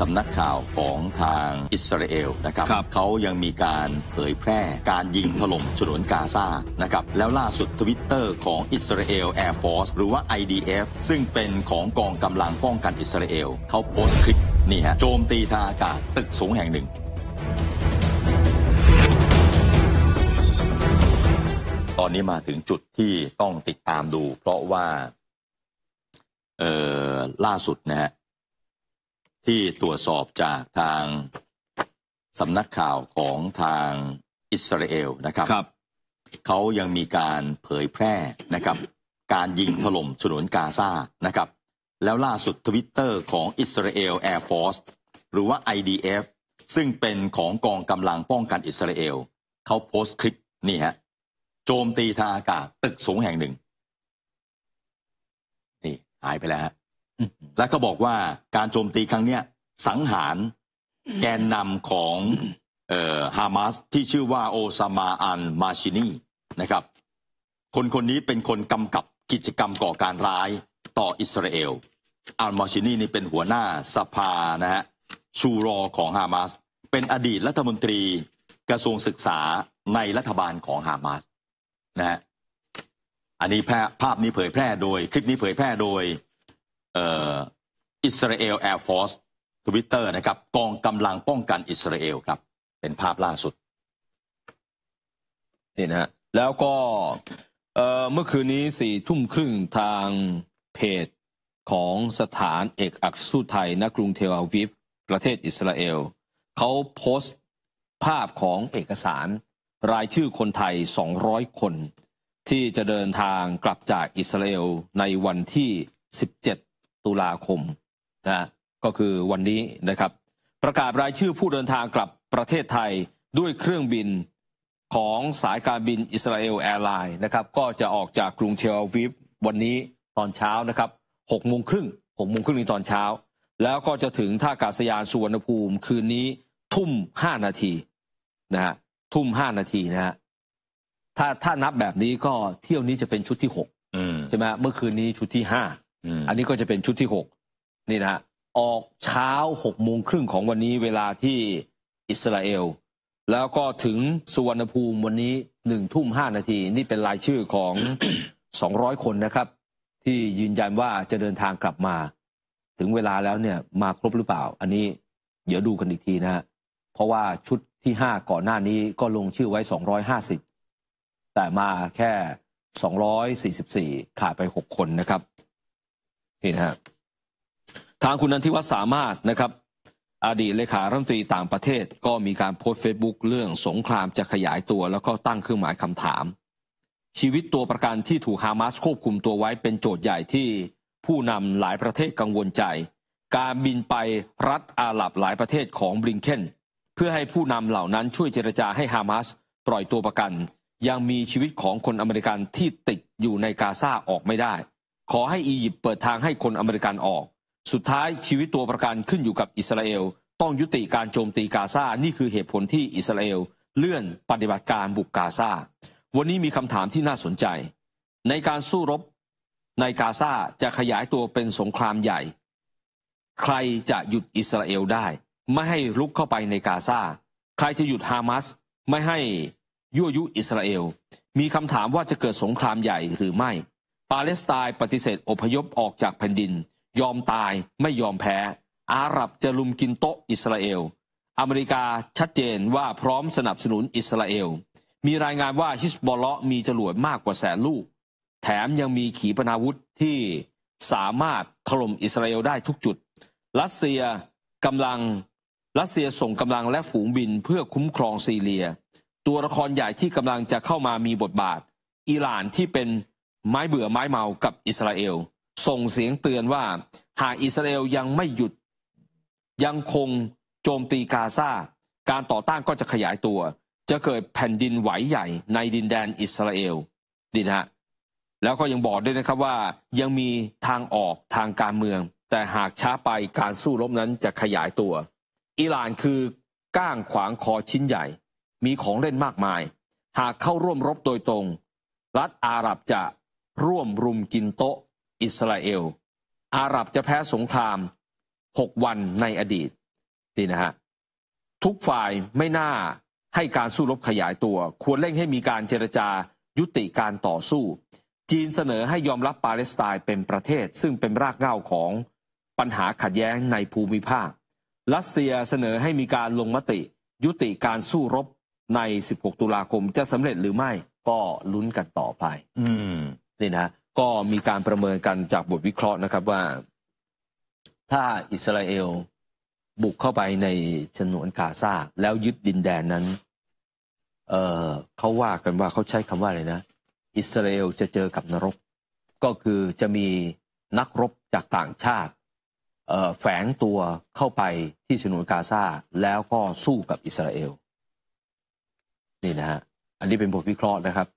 สำนักข่าวของทางอิสราเอลนะครับรบเขายังมีการเผยแพร่การยิงถล่มฉนวนกาซานะครับ แล้วล่าสุดทวิตเตอร์ของอิสราเอลแอร์ฟอร์สหรือว่า IDF ซึ่งเป็นของกองกำลังป้องกันอิสราเอลเขาโพสต์คลิปนี่ฮะ โจมตีทางอากาศตึกสูงแห่งหนึ่ง ตอนนี้มาถึงจุดที่ต้องติดตามดู เพราะว่าล่าสุดนะฮะที่ตรวจสอบจากทาง สำนักข่าวของทางอิสราเอลนะครับรบเขายังมีการเผยแพร่นะครับ การยิงถล่มฉนวนกาซานะครับ แล้วล่าสุดทวิตเตอร์ของอิสราเอลแอร์ฟอร์สหรือว่า IDF ซึ่งเป็นของกองกำลังป้องกันอิสราเอลเขาโพสต์คลิป นี่ฮะ โจมตีทางอากาศตึกสูงแห่งหนึ่ง นี่ หายไปแล้วฮะและก็บอกว่าการโจมตีครั้งเนี้ยสังหารแกนนำของฮามาสที่ชื่อว่าโอซามาอันมาชินีนะครับคนคนนี้เป็นคนกำกับกิจกรรมก่อการร้ายต่ออิสราเอลอัลมาชินีนี่เป็นหัวหน้าสภานะฮะชูรอของฮามาสเป็นอดีตรัฐมนตรีกระทรวงศึกษาในรัฐบาลของฮามาสนะฮะอันนี้ภาพนี้เผยแพร่โดยคลิปนี้เผยแพร่โดยอิสราเอลแอร์ฟอร์สทวิตเตอร์นะครับกองกำลังป้องกันอิสราเอลครับเป็นภาพล่าสุดนี่นะฮะแล้วก็เมื่อคืนนี้สี่ทุ่มครึ่งทางเพจของสถานเอกอักษุไทยณกรุงเทลอาวิฟประเทศอิสราเอลเขาโพสต์ภาพของเอกสารรายชื่อคนไทย 200 คน ที่จะเดินทางกลับจากอิสราเอลในวันที่ 17ตุลาคมนะก็คือวันนี้นะครับ ประกาศรายชื่อผู้เดินทางกลับประเทศไทยด้วยเครื่องบินของสายการบินอิสราเอลแอร์ไลน์นะครับ ก็จะออกจากกรุงเทลอาวิฟวันนี้ตอนเช้านะครับหกโมงครึ่งหกโมงครึ่งในตอนเช้า แล้วก็จะถึงท่าอากาศยานสุวรรณภูมิคืนนี้ทุ่มห้านาทีนะฮะทุ่มห้านาทีนะฮะถ้าถ้านับแบบนี้ก็เที่ยวนี้จะเป็นชุดที่หกใช่ไหมเมื่อคืนนี้ชุดที่ห้าอันนี้ก็จะเป็นชุดที่หกนี่นะฮะออกเช้าหกโมงครึ่งของวันนี้เวลาที่อิสราเอล แล้วก็ถึงสุวรรณภูมิวันนี้หนึ่งทุ่มห้านาทีนี่เป็นรายชื่อของสองร้อยคนนะครับ ที่ยืนยันว่าจะเดินทางกลับมา ถึงเวลาแล้วเนี่ยมาครบหรือเปล่า อันนี้ เดี๋ยวดูกันอีกทีนะฮะเพราะว่าชุดที่ห้าก่อนหน้านี้ก็ลงชื่อไว้สองร้อยห้าสิบแต่มาแค่สองร้อยสี่สิบสี่ขาดไปหกคนนะครับนี่นะฮะ ทางคุณนันทิวัฒน์สามารถนะครับอดีตเลขารัฐมนตรีต่างประเทศก็มีการโพสต์เฟซบุ๊กเรื่องสงครามจะขยายตัวแล้วก็ตั้งเครื่องหมายคำถาม ชีวิตตัวประกันที่ถูกฮามาสควบคุมตัวไว้เป็นโจทย์ใหญ่ที่ผู้นำหลายประเทศกังวลใจ การบินไปรัฐอาหรับหลายประเทศของบริงเคนเพื่อให้ผู้นำเหล่านั้นช่วยเจรจาให้ฮามาสปล่อยตัวประกัน ยังมีชีวิตของคนอเมริกันที่ติดอยู่ในกาซาออกไม่ได้ขอให้อียิปต์เปิดทางให้คนอเมริกันออก สุดท้ายชีวิตตัวประกันขึ้นอยู่กับอิสราเอล ต้องยุติการโจมตีกาซา นี่คือเหตุผลที่อิสราเอลเลื่อนปฏิบัติการบุกกาซา วันนี้มีคำถามที่น่าสนใจ ในการสู้รบ ในกาซาจะขยายตัวเป็นสงครามใหญ่ ใครจะหยุดอิสราเอลได้ ไม่ให้ลุกเข้าไปในกาซา ใครจะหยุดฮามาสไม่ให้ยั่วยุอิสราเอล มีคำถามว่าจะเกิดสงครามใหญ่หรือไม่ปาเลสไตน์ปฏิเสธอพยพออกจากแผ่นดิน ยอมตายไม่ยอมแพ้ อาหรับจะลุมกินโต๊ะอิสราเอลอเมริกาชัดเจนว่าพร้อมสนับสนุนอิสราเอลมีรายงานว่าฮิสบอลเลาะ มีจรวดมากกว่าแสนลูก แถมยังมีขีปนาวุธ ที่สามารถถล่มอิสราเอลได้ทุกจุดรัสเซียกำลังรัสเซียส่งกำลังและฝูงบินเพื่อคุ้มครองซีเรีย ตัวละครใหญ่ที่กำลังจะเข้ามามีบทบาท อิหร่านที่เป็นไม้เบื่อไม้เมากับอิสราเอลส่งเสียงเตือนว่าหากอิสราเอลยังไม่หยุดยังคงโจมตีกาซาการต่อต้านก็จะขยายตัว จะเกิดแผ่นดินไหวใหญ่ในดินแดนอิสราเอลดีนะฮะแล้วก็ยังบอกด้วยนะครับว่า ยังมีทางออกทางการเมือง แต่หากช้าไปการสู้รบนั้นจะขยายตัว อิหร่านคือก้างขวางคอชิ้นใหญ่ มีของเล่นมากมาย หากเข้าร่วมรบโดยตรง รัฐอาหรับจะร่วมรุมกินโต๊ะอิสราเอล อาหรับจะแพ้สงครามหกวันในอดีตนี่นะฮะ ทุกฝ่ายไม่น่าให้การสู้รบขยายตัว ควรเร่งให้มีการเจรจายุติการต่อสู้ จีนเสนอให้ยอมรับปาเลสไตน์เป็นประเทศ ซึ่งเป็นรากเหง้าของปัญหาขัดแย้งในภูมิภาครัสเซียเสนอให้มีการลงมติ ยุติการสู้รบใน 16 ตุลาคมจะสำเร็จหรือไม่ก็ลุ้นกันต่อไป อืมนี่นะก็มีการประเมินกันจากบทวิเคราะห์นะครับว่า ถ้าอิสราเอลบุกเข้าไปในฉนวนกาซาแล้วยึดดินแดนนั้นเเขาว่ากันว่าเขาใช้คำว่าอะไรนะอิสราเอลจะเจอกับนรก ก็คือจะมีนักรบจากต่างชาติแฝงตัวเข้าไปที่ฉนวนกาซาแล้วก็สู้กับอิสราเอลนี่นะฮะอันนี้เป็นบทวิเคราะห์นะครับ